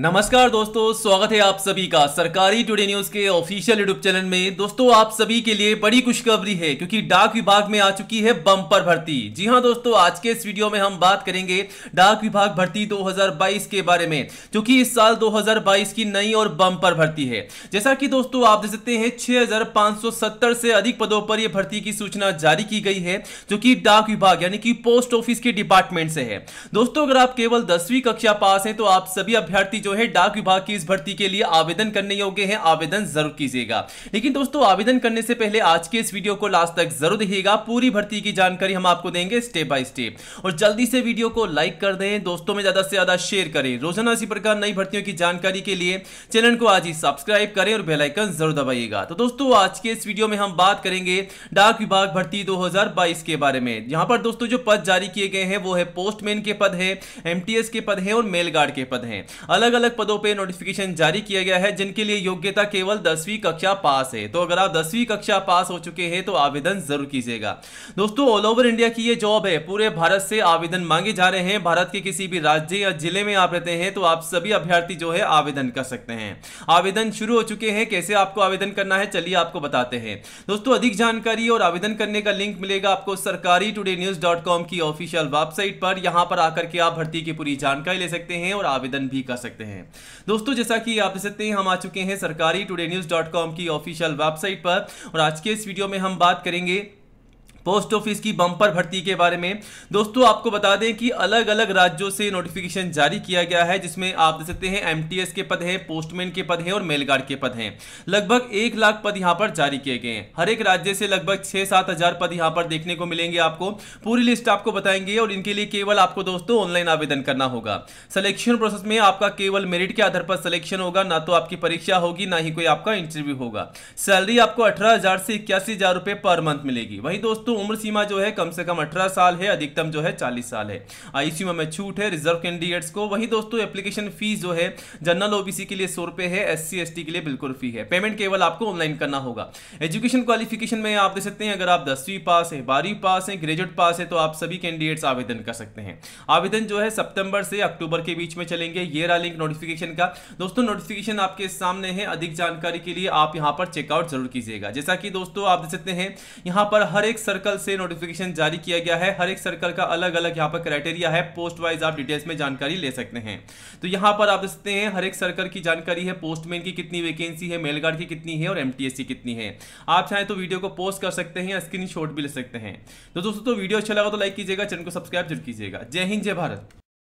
नमस्कार दोस्तों स्वागत है आप सभी का सरकारी टुडे न्यूज के ऑफिशियल यूट्यूब चैनल में दोस्तों आप सभी के लिए बड़ी खुशखबरी है क्योंकि डाक विभाग में आ चुकी है बम्पर भर्ती जी हां दोस्तों आज के इस वीडियो में हम बात करेंगे डाक विभाग भर्ती 2022 के बारे में क्योंकि इस साल 2022 की नई और बम्पर भर्ती है जैसा की दोस्तों आप देख सकते हैं छह से अधिक पदों पर यह भर्ती की सूचना जारी की गई है जो की डाक विभाग यानी कि पोस्ट ऑफिस के डिपार्टमेंट से है दोस्तों अगर आप केवल दसवीं कक्षा पास है तो आप सभी अभ्यर्थी जो है डाक विभाग की इस भर्ती के लिए आवेदन करने योग्य है आवेदन जरूर कीजिएगा लेकिन दोस्तों आवेदन करने से पहले आज के इस वीडियो को लास्ट तक जरूर देखिएगा पूरी भर्ती की जानकारी हम आपको देंगे स्टेप बाय स्टेप और जल्दी से वीडियो को लाइक कर दें दोस्तों में ज्यादा से ज्यादा शेयर करें रोजाना इसी प्रकार नई भर्तियों की जानकारी के लिए चैनल को आज ही सब्सक्राइब करें और बेलाइकन जरूर दबाइएगा तो दोस्तों आज के इस वीडियो में हम बात करेंगे डाक विभाग भर्ती दो के बारे में यहाँ पर दोस्तों जो पद जारी किए गए हैं वो है पोस्टमैन के पद है एम के पद है और मेल गार्ड के पद है अलग अलग पदों पे नोटिफिकेशन जारी किया गया है जिनके लिए योग्यता केवल दसवीं कक्षा पास है तो अगर आप दसवीं कक्षा पास हो चुके हैं तो आवेदन जरूर कीजिएगा दोस्तों ऑल ओवर इंडिया की ये जॉब है पूरे भारत से आवेदन मांगे जा रहे हैं भारत के किसी भी राज्य या जिले में आप रहते हैं तो आप सभी अभ्यर्थी जो है आवेदन कर सकते हैं आवेदन शुरू हो चुके हैं कैसे आपको आवेदन करना है चलिए आपको बताते हैं दोस्तों अधिक जानकारी और आवेदन करने का लिंक मिलेगा आपको सरकारी टूडे न्यूज डॉट कॉम की ऑफिशियल वेबसाइट पर यहां पर आकर के आप भर्ती की पूरी जानकारी ले सकते हैं और आवेदन भी कर सकते हैं हैं दोस्तों जैसा कि आप देख सकते हैं हम आ चुके हैं सरकारी टूडे न्यूज़ डॉट कॉम की ऑफिशियल वेबसाइट पर और आज के इस वीडियो में हम बात करेंगे पोस्ट ऑफिस की बम्पर भर्ती के बारे में दोस्तों आपको बता दें कि अलग अलग राज्यों से नोटिफिकेशन जारी किया गया है जिसमें आप देख सकते हैं एमटीएस के पद हैं पोस्टमैन के पद हैं और मेलगार्ड के पद हैं लगभग एक लाख पद यहाँ पर जारी किए गए हैं हर एक राज्य से लगभग छः सात हजार पद यहाँ पर देखने को मिलेंगे आपको पूरी लिस्ट आपको बताएंगे और इनके लिए केवल आपको दोस्तों ऑनलाइन आवेदन करना होगा सिलेक्शन प्रोसेस में आपका केवल मेरिट के आधार पर सिलेक्शन होगा ना तो आपकी परीक्षा होगी ना ही कोई आपका इंटरव्यू होगा सैलरी आपको अठारह से इक्यासी हजार रुपए पर मंथ मिलेगी वहीं दोस्तों उम्र सीमा जो है कम से कम अठारह साल है अधिकतम जो है चालीस साल है आई सीमा में छूट है रिजर्व कैंडिडेट्स को वही दोस्तों एप्लीकेशन फीस जो है जनरल ओबीसी के लिए सौ रुपए है एस सी के लिए बिल्कुल फ्री है पेमेंट केवल आपको ऑनलाइन करना होगा एजुकेशन क्वालिफिकेशन में आप देख सकते हैं अगर आप दसवीं पास है बारहवीं पास है ग्रेजुएट पास है तो आप सभी कैंडिडेट्स आवेदन कर सकते हैं आवेदन जो है सितंबर से अक्टूबर के बीच में चलेंगे ये रहा लिंक नोटिफिकेशन का दोस्तों नोटिफिकेशन आपके सामने है अधिक जानकारी के लिए आप यहां पर चेकआउट जरूर कीजिएगा जैसा कि दोस्तों आप देख सकते हैं यहां पर हर एक सरकार सर्कल से नोटिफिकेशन जारी किया गया है हर एक सर्कल का अलग अलग यहाँ पर क्राइटेरिया है पोस्ट वाइज आप डिटेल्स में जानकारी ले सकते हैं तो यहाँ पर आप देखते हैं हर एक सर्कल की जानकारी है पोस्टमैन की कितनी वैकेंसी है मेल गार्ड की कितनी है और एम कितनी है आप चाहें तो वीडियो को पोस्ट कर सकते हैं या स्क्रीन भी ले सकते हैं तो दोस्तों तो वीडियो अच्छा लगा तो लाइक कीजिएगा चैनल को सब्सक्राइब जरूर कीजिएगा जय हिंद जय भारत